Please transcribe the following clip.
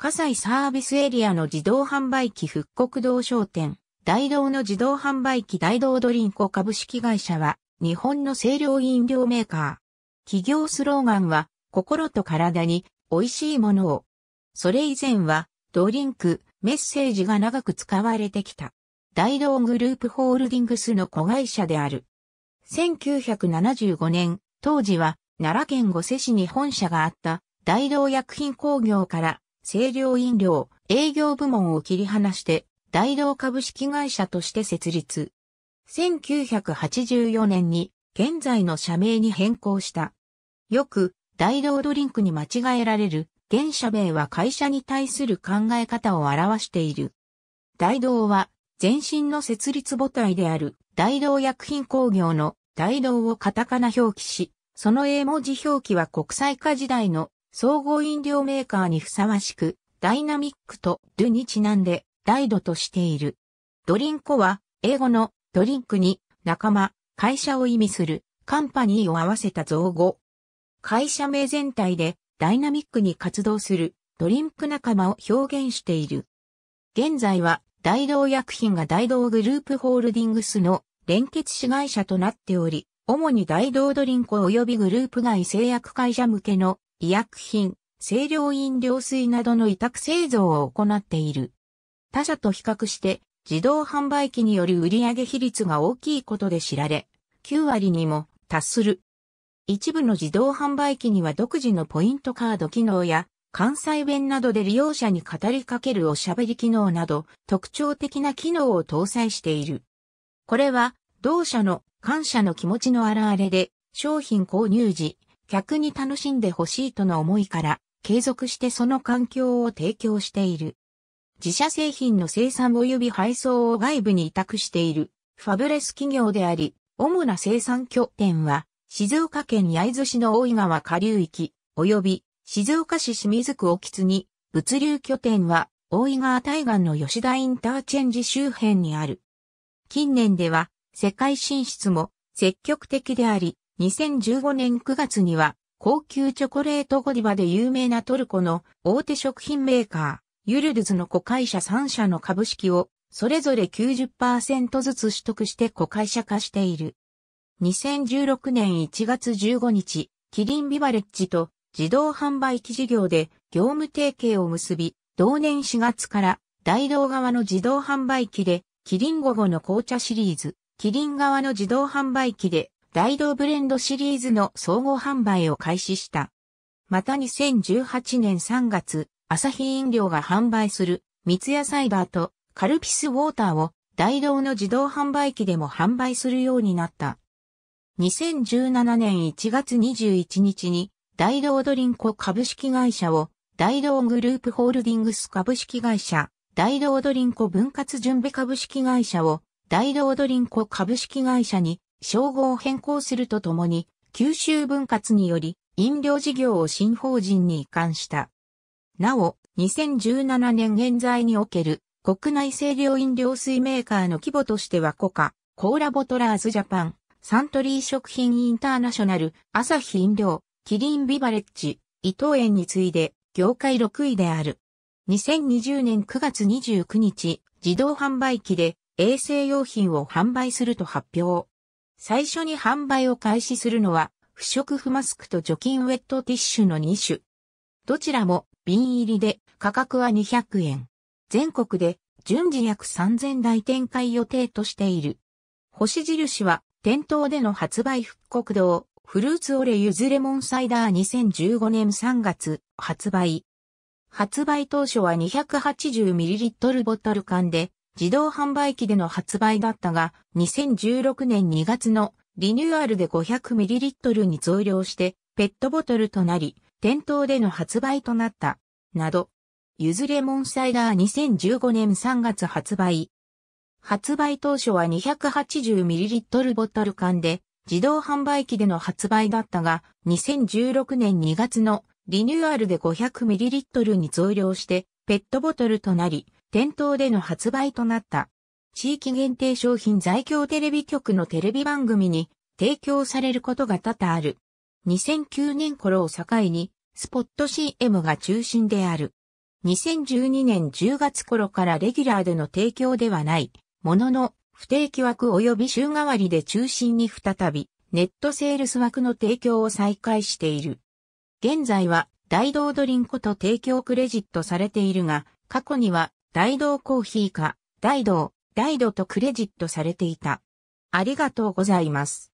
葛西サービスエリアの自動販売機復刻堂商店、大道の自動販売機大道ドリンク株式会社は、日本の清涼飲料メーカー。企業スローガンは、心と体に美味しいものを。それ以前は、ドリンク、メッセージが長く使われてきた。大道グループホールディングスの子会社である。1975年、当時は、奈良県御瀬市に本社があった、大道薬品工業から、清涼飲料、営業部門を切り離して、大道株式会社として設立。1984年に、現在の社名に変更した。よく、大道ドリンクに間違えられる、現社名は会社に対する考え方を表している。大道は、前身の設立母体である、大道薬品工業の大道をカタカナ表記し、その英文字表記は国際化時代の総合飲料メーカーにふさわしく、ダイナミックとドゥにちなんで、ダイドとしている。ドリンコは、英語のドリンクに、仲間、会社を意味する、カンパニーを合わせた造語。会社名全体で、ダイナミックに活動する、ドリンク仲間を表現している。現在は、大道薬品が大道グループホールディングスの連結子会社となっており、主に大道ドリンク及びグループ外製薬会社向けの医薬品、清涼飲料水などの委託製造を行っている。他社と比較して自動販売機による売上比率が大きいことで知られ、9割にも達する。一部の自動販売機には独自のポイントカード機能や関西弁などで利用者に語りかけるおしゃべり機能など特徴的な機能を搭載している。これは同社の感謝の気持ちの表れで商品購入時、客に楽しんでほしいとの思いから、継続してその環境を提供している。自社製品の生産及び配送を外部に委託している、ファブレス企業であり、主な生産拠点は、静岡県焼津市の大井川下流域、及び静岡市清水区沖津に、物流拠点は、大井川対岸の吉田インターチェンジ周辺にある。近年では、世界進出も積極的であり、2015年9月には、高級チョコレートゴディバで有名なトルコの大手食品メーカー、ユルルズの子会社3社の株式を、それぞれ90%ずつ取得して子会社化している。2016年1月15日、キリンビバレッジと自動販売機事業で業務提携を結び、同年4月から大道側の自動販売機で、キリン午後の紅茶シリーズ、キリン側の自動販売機で、大道ブレンドシリーズの総合販売を開始した。また2018年3月、朝日飲料が販売する三ツ矢サイダーとカルピスウォーターを大道の自動販売機でも販売するようになった。2017年1月21日に大道ドリンコ株式会社を大道グループホールディングス株式会社、大道ドリンコ分割準備株式会社を大道ドリンコ株式会社に称号を変更するとともに、九州分割により、飲料事業を新法人に移管した。なお、2017年現在における国内清涼飲料水メーカーの規模としてはコカ、コーラボトラーズジャパン、サントリー食品インターナショナル、アサヒ飲料、キリンビバレッジ、伊藤園に次いで業界6位である。2020年9月29日、自動販売機で衛生用品を販売すると発表。最初に販売を開始するのは、不織布マスクと除菌ウェットティッシュの2種。どちらも瓶入りで価格は200円。全国で順次約3000台展開予定としている。星印は店頭での発売復刻堂、フルーツオレゆずレモンサイダー2015年3月発売。発売当初は 280ml ボトル缶で自動販売機での発売だったが、2016年2月のリニューアルで 500ml に増量してペットボトルとなり、店頭での発売となった、など。ゆずレモンサイダー2015年3月発売。発売当初は 280ml ボトル缶で、自動販売機での発売だったが、2016年2月のリニューアルで 500ml に増量してペットボトルとなり、店頭での発売となった。地域限定商品在京テレビ局のテレビ番組に提供されることが多々ある。2009年頃を境に、スポット CM が中心である。2012年10月頃からレギュラーでの提供ではない、ものの、不定期枠及び週替わりで中心に再び、ネットセールス枠の提供を再開している。現在は、大道ドリンクと提供クレジットされているが、過去には大道コーヒーか、大道、大道とクレジットされていた。ありがとうございます。